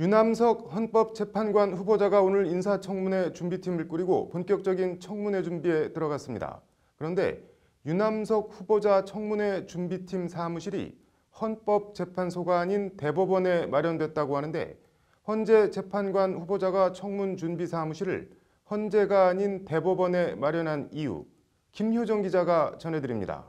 유남석 헌법재판관 후보자가 오늘 인사청문회 준비팀을 꾸리고 본격적인 청문회 준비에 들어갔습니다. 그런데 유남석 후보자 청문회 준비팀 사무실이 헌법재판소가 아닌 대법원에 마련됐다고 하는데 헌재 재판관 후보자가 청문 준비 사무실을 헌재가 아닌 대법원에 마련한 이유 김효정 기자가 전해드립니다.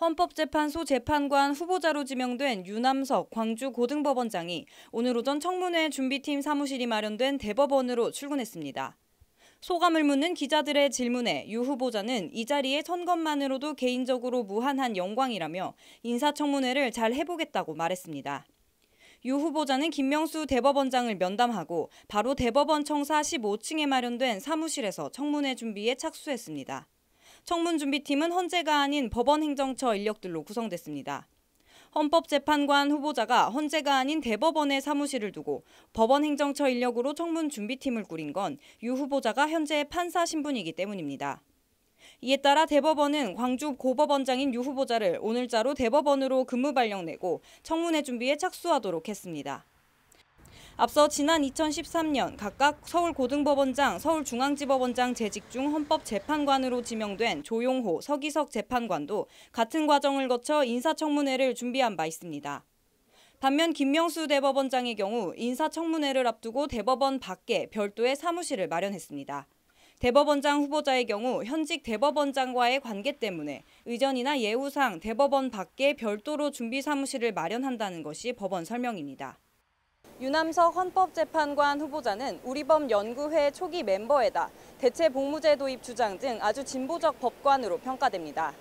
헌법재판소 재판관 후보자로 지명된 유남석 광주고등법원장이 오늘 오전 청문회 준비팀 사무실이 마련된 대법원으로 출근했습니다. 소감을 묻는 기자들의 질문에 유 후보자는 이 자리에 선 것만으로도 개인적으로 무한한 영광이라며 인사청문회를 잘 해보겠다고 말했습니다. 유 후보자는 김명수 대법원장을 면담하고 바로 대법원 청사 15층에 마련된 사무실에서 청문회 준비에 착수했습니다. 청문준비팀은 헌재가 아닌 법원행정처 인력들로 구성됐습니다. 헌법재판관 후보자가 헌재가 아닌 대법원의 사무실을 두고 법원행정처 인력으로 청문준비팀을 꾸린 건 유 후보자가 현재 판사 신분이기 때문입니다. 이에 따라 대법원은 광주 고법원장인 유 후보자를 오늘자로 대법원으로 근무 발령 내고 청문회 준비에 착수하도록 했습니다. 앞서 지난 2013년 각각 서울고등법원장, 서울중앙지법원장 재직 중 헌법재판관으로 지명된 조용호, 서기석 재판관도 같은 과정을 거쳐 인사청문회를 준비한 바 있습니다. 반면 김명수 대법원장의 경우 인사청문회를 앞두고 대법원 밖에 별도의 사무실을 마련했습니다. 대법원장 후보자의 경우 현직 대법원장과의 관계 때문에 의전이나 예우상 대법원 밖에 별도로 준비 사무실을 마련한다는 것이 법원 설명입니다. 유남석 헌법재판관 후보자는 우리법 연구회 초기 멤버에다 대체 복무제 도입 주장 등 아주 진보적 법관으로 평가됩니다.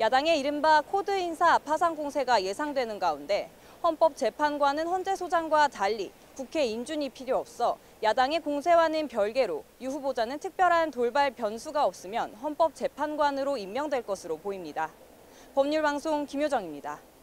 야당의 이른바 코드 인사 파상 공세가 예상되는 가운데 헌법재판관은 헌재 소장과 달리 국회 인준이 필요 없어 야당의 공세와는 별개로 유 후보자는 특별한 돌발 변수가 없으면 헌법재판관으로 임명될 것으로 보입니다. 법률방송 김효정입니다.